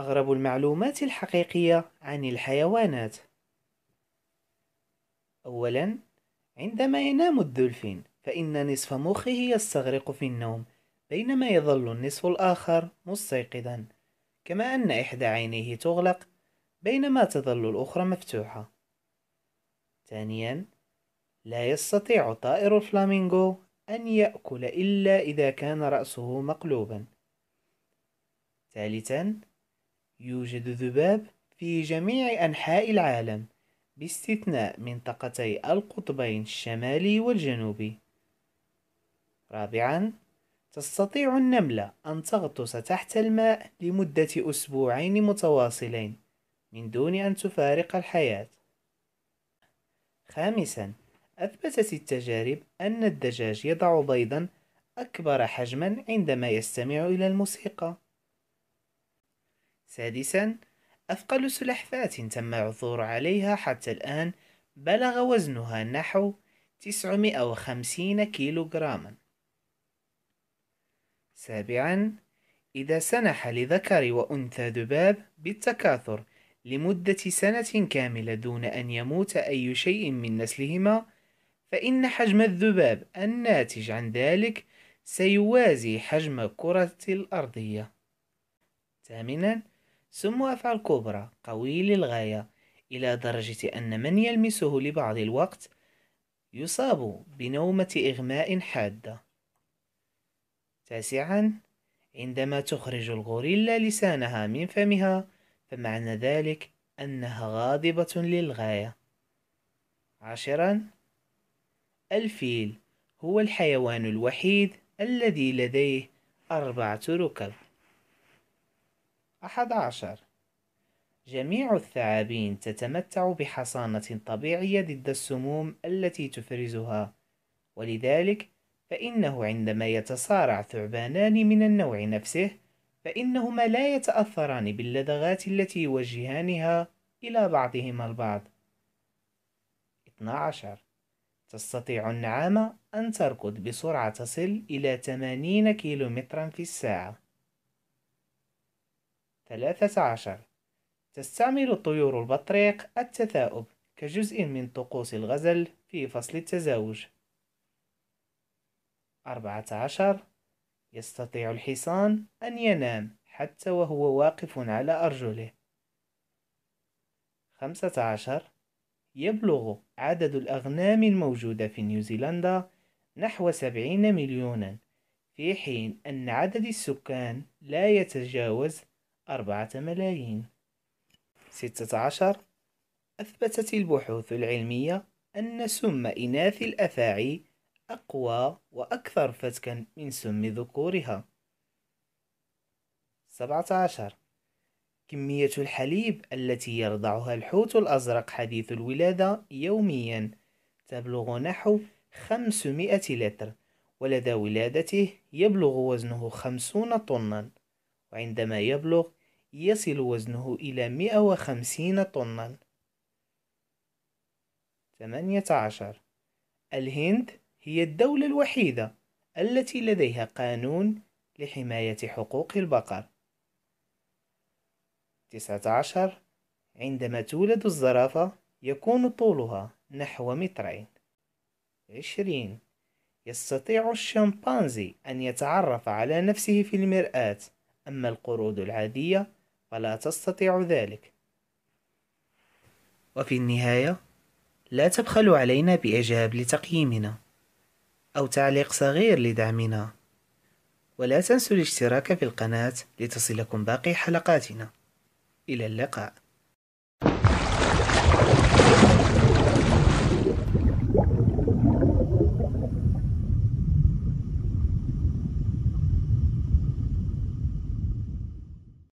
أغرب المعلومات الحقيقية عن الحيوانات أولا عندما ينام الدولفين فإن نصف مخه يستغرق في النوم بينما يظل النصف الآخر مستيقظا كما أن إحدى عينيه تغلق بينما تظل الأخرى مفتوحة ثانيا لا يستطيع طائر الفلامينغو أن يأكل إلا إذا كان رأسه مقلوبا ثالثا يوجد ذباب في جميع أنحاء العالم باستثناء منطقتي القطبين الشمالي والجنوبي رابعا تستطيع النملة أن تغطس تحت الماء لمدة أسبوعين متواصلين من دون أن تفارق الحياة خامسا أثبتت التجارب أن الدجاج يضع بيضا أكبر حجما عندما يستمع إلى الموسيقى سادسا أثقل سلحفاة تم العثور عليها حتى الآن بلغ وزنها نحو 950 كيلوغراما سابعا إذا سنح لذكر وأنثى ذباب بالتكاثر لمدة سنة كاملة دون أن يموت أي شيء من نسلهما فإن حجم الذباب الناتج عن ذلك سيوازي حجم كرة الأرضية. ثامناً ثم أفعى الكبرى قوي للغاية إلى درجة أن من يلمسه لبعض الوقت يصاب بنومة إغماء حادة تاسعا عندما تخرج الغوريلا لسانها من فمها فمعنى ذلك أنها غاضبة للغاية عاشرا الفيل هو الحيوان الوحيد الذي لديه أربعة ركب أحد عشر جميع الثعابين تتمتع بحصانة طبيعية ضد السموم التي تفرزها ولذلك فإنه عندما يتصارع ثعبانان من النوع نفسه فإنهما لا يتأثران باللدغات التي يوجهانها إلى بعضهما البعض 12 تستطيع النعامة أن تركض بسرعة تصل إلى 80 كيلومترا في الساعة 13 تستعمل الطيور البطريق التثاؤب كجزء من طقوس الغزل في فصل التزاوج 14 يستطيع الحصان أن ينام حتى وهو واقف على أرجله 15 يبلغ عدد الأغنام الموجودة في نيوزيلندا نحو سبعين مليونا في حين أن عدد السكان لا يتجاوز أربعة ملايين ستة عشر أثبتت البحوث العلمية أن سم إناث الأفاعي أقوى وأكثر فتكا من سم ذكورها سبعة عشر كمية الحليب التي يرضعها الحوت الأزرق حديث الولادة يوميا تبلغ نحو 500 لتر ولدى ولادته يبلغ وزنه 50 طنا وعندما يبلغ يصل وزنه إلى 150 طنا 18 الهند هي الدولة الوحيدة التي لديها قانون لحماية حقوق البقر 19 عندما تولد الزرافة يكون طولها نحو مترين 20 يستطيع الشمبانزي أن يتعرف على نفسه في المرآة أما القرود العادية ولا تستطيع ذلك وفي النهاية لا تبخلوا علينا بإعجاب لتقييمنا أو تعليق صغير لدعمنا ولا تنسوا الاشتراك في القناة لتصلكم باقي حلقاتنا إلى اللقاء